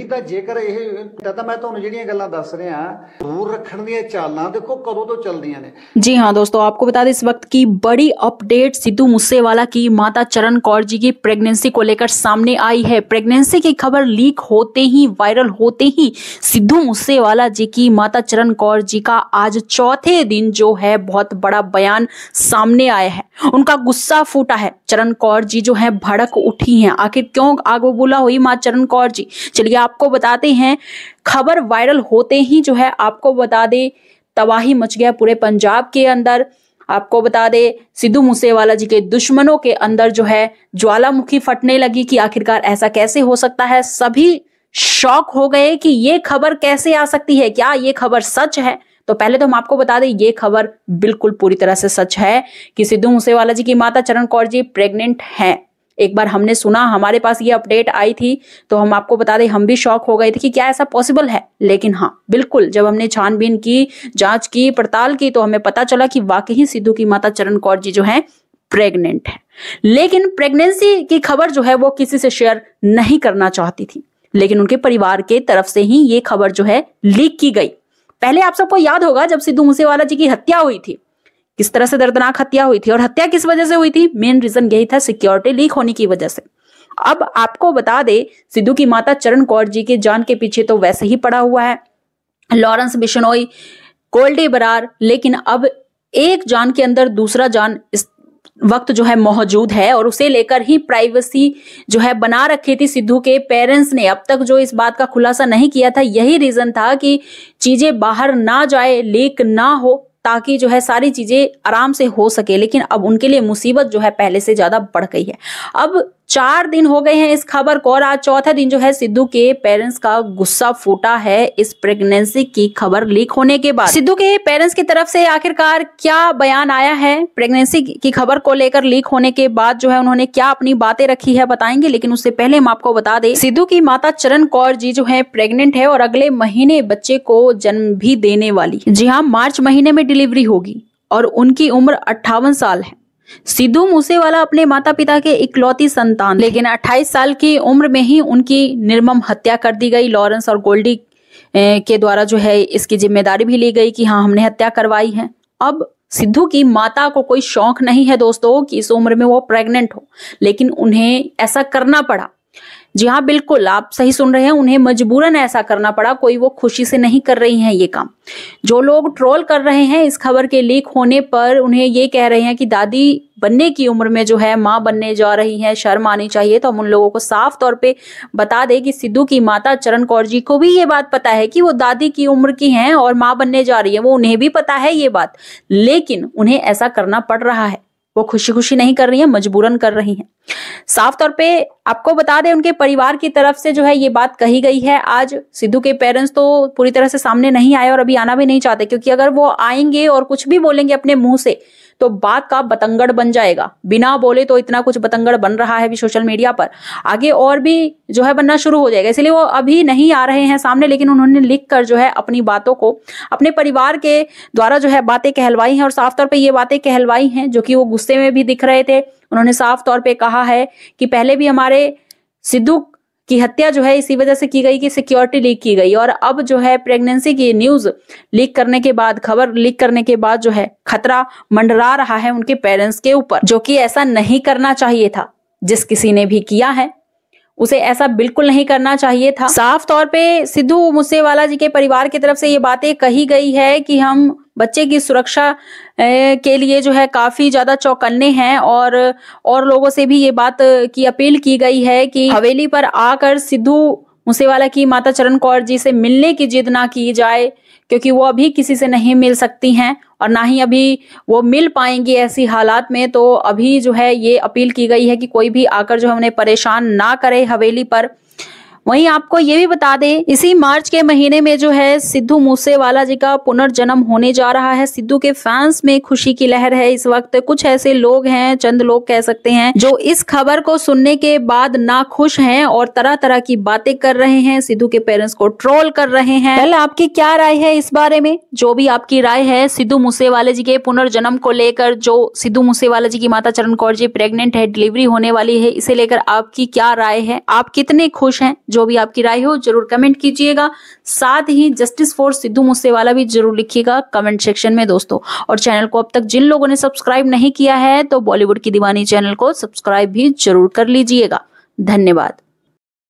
जेकर जी हाँ दोस्तों आपको बता दें इस वक्त की बड़ी अपडेट सिद्धू मूसेवाला की माता चरण कौर जी की प्रेगनेंसी को लेकर सामने आई है प्रेगनेंसी की खबर लीक होते ही वायरल होते ही सिद्धू मूसेवाला जी की माता चरण कौर जी का आज चौथे दिन जो है बहुत बड़ा बयान सामने आया है उनका गुस्सा फूटा है चरण कौर जी जो है भड़क उठी है आखिर क्यों आगो बोला हुई माँ चरण कौर जी चलिए आपको बताते हैं खबर वायरल होते ही जो है आपको बता दे तबाही मच गया पूरे पंजाब के अंदर आपको बता दे सिद्धू मूसेवाला जी के दुश्मनों के अंदर जो है ज्वालामुखी फटने लगी कि आखिरकार ऐसा कैसे हो सकता है सभी शॉक हो गए कि ये खबर कैसे आ सकती है क्या ये खबर सच है तो पहले तो हम आपको बता दें ये खबर बिल्कुल पूरी तरह से सच है कि सिद्धू मूसेवाला जी की माता चरण कौर जी प्रेग्नेंट हैं एक बार हमने सुना हमारे पास ये अपडेट आई थी तो हम आपको बता दें हम भी शॉक हो गए थे कि क्या ऐसा पॉसिबल है लेकिन हाँ बिल्कुल जब हमने छानबीन की जांच की पड़ताल की तो हमें पता चला कि वाकई सिद्धू की माता चरण कौर जी जो है प्रेग्नेंट है लेकिन प्रेगनेंसी की खबर जो है वो किसी से शेयर नहीं करना चाहती थी लेकिन उनके परिवार के तरफ से ही ये खबर जो है लीक की गई पहले आप सबको याद होगा जब सिद्धू मूसेवाला जी की हत्या हुई थी किस तरह से दर्दनाक हत्या हुई थी और हत्या किस वजह से हुई थी मेन रीजन यही था सिक्योरिटी लीक होने की वजह से अब आपको बता दे सिद्धू की माता चरण कौर जी के जान के पीछे तो वैसे ही पड़ा हुआ है लॉरेंस बिश्नोई कोल्डे बरार लेकिन अब एक जान के अंदर दूसरा जान इस वक्त जो है मौजूद है और उसे लेकर ही प्राइवेसी जो है बना रखी थी सिद्धू के पेरेंट्स ने अब तक जो इस बात का खुलासा नहीं किया था यही रीजन था कि चीजें बाहर ना जाए लीक ना हो ताकि जो है सारी चीज़ें आराम से हो सके लेकिन अब उनके लिए मुसीबत जो है पहले से ज़्यादा बढ़ गई है अब चार दिन हो गए हैं इस खबर को और आज चौथा दिन जो है सिद्धू के पेरेंट्स का गुस्सा फूटा है इस प्रेगनेंसी की खबर लीक होने के बाद सिद्धू के पेरेंट्स की तरफ से आखिरकार क्या बयान आया है प्रेगनेंसी की खबर को लेकर लीक होने के बाद जो है उन्होंने क्या अपनी बातें रखी है बताएंगे लेकिन उससे पहले हम आपको बता दें सिद्धू की माता चरण कौर जी जो है प्रेगनेंट है और अगले महीने बच्चे को जन्म भी देने वाली जी हाँ मार्च महीने में डिलीवरी होगी और उनकी उम्र अट्ठावन साल है सिद्धू मूसेवाला अपने माता पिता के इकलौती संतान लेकिन 28 साल की उम्र में ही उनकी निर्मम हत्या कर दी गई लॉरेंस और गोल्डी के द्वारा जो है इसकी जिम्मेदारी भी ली गई कि हाँ हमने हत्या करवाई है अब सिद्धू की माता को कोई शौक नहीं है दोस्तों कि इस उम्र में वो प्रेग्नेंट हो लेकिन उन्हें ऐसा करना पड़ा जी हाँ बिल्कुल आप सही सुन रहे हैं उन्हें मजबूरन ऐसा करना पड़ा कोई वो खुशी से नहीं कर रही हैं ये काम जो लोग ट्रोल कर रहे हैं इस खबर के लीक होने पर उन्हें ये कह रहे हैं कि दादी बनने की उम्र में जो है माँ बनने जा रही हैं शर्म आनी चाहिए तो हम उन लोगों को साफ तौर पे बता दें कि सिद्धू की माता चरण कौर जी को भी ये बात पता है कि वो दादी की उम्र की हैं और माँ बनने जा रही है वो उन्हें भी पता है ये बात लेकिन उन्हें ऐसा करना पड़ रहा है वो खुशी खुशी नहीं कर रही है मजबूरन कर रही हैं साफ तौर पे आपको बता दें उनके परिवार की तरफ से जो है ये बात कही गई है आज सिद्धू के पेरेंट्स तो पूरी तरह से सामने नहीं आए और अभी आना भी नहीं चाहते क्योंकि अगर वो आएंगे और कुछ भी बोलेंगे अपने मुंह से तो बात का बतंगड़ बन जाएगा बिना बोले तो इतना कुछ बतंगड़ बन रहा है अभी सोशल मीडिया पर आगे और भी जो है बनना शुरू हो जाएगा इसलिए वो अभी नहीं आ रहे हैं सामने लेकिन उन्होंने लिख कर जो है अपनी बातों को अपने परिवार के द्वारा जो है बातें कहलवाई हैं और साफ तौर पर ये बातें कहलवाई हैं जो कि वो गुस्से में भी दिख रहे थे उन्होंने साफ तौर पे कहा है कि पहले भी हमारे सिद्धू की हत्या जो है इसी वजह से की गई कि सिक्योरिटी लीक की गई और अब जो है प्रेगनेंसी की न्यूज लीक करने के बाद खबर लीक करने के बाद जो है खतरा मंडरा रहा है उनके पेरेंट्स के ऊपर जो कि ऐसा नहीं करना चाहिए था जिस किसी ने भी किया है उसे ऐसा बिल्कुल नहीं करना चाहिए था साफ तौर पे सिद्धू मूसेवाला जी के परिवार की तरफ से ये बातें कही गई है कि हम बच्चे की सुरक्षा के लिए जो है काफी ज्यादा चौकन्ने हैं और और लोगों से भी ये बात की अपील की गई है कि हवेली पर आकर सिद्धू मूसेवाला की माता चरण कौर जी से मिलने की जिद ना की जाए क्योंकि वो अभी किसी से नहीं मिल सकती हैं और ना ही अभी वो मिल पाएंगी ऐसी हालात में तो अभी जो है ये अपील की गई है कि कोई भी आकर जो है उन्हें परेशान ना करे हवेली पर वहीं आपको ये भी बता दें इसी मार्च के महीने में जो है सिद्धू मूसेवाला जी का पुनर्जन्म होने जा रहा है सिद्धू के फैंस में खुशी की लहर है इस वक्त कुछ ऐसे लोग हैं चंद लोग कह सकते हैं जो इस खबर को सुनने के बाद ना खुश हैं और तरह तरह की बातें कर रहे हैं सिद्धू के पेरेंट्स को ट्रोल कर रहे हैं पहले आपकी क्या राय है इस बारे में जो भी आपकी राय है सिद्धू मूसेवाला जी के पुनर्जन्म को लेकर जो सिद्धू मूसेवाला जी की माता चरण कौर जी प्रेगनेंट है डिलीवरी होने वाली है इसे लेकर आपकी क्या राय है आप कितने खुश हैं जो भी आपकी राय हो जरूर कमेंट कीजिएगा साथ ही जस्टिस फॉर सिद्धू मूसेवाला भी जरूर लिखिएगा कमेंट सेक्शन में दोस्तों और चैनल को अब तक जिन लोगों ने सब्सक्राइब नहीं किया है तो बॉलीवुड की दीवानी चैनल को सब्सक्राइब भी जरूर कर लीजिएगा धन्यवाद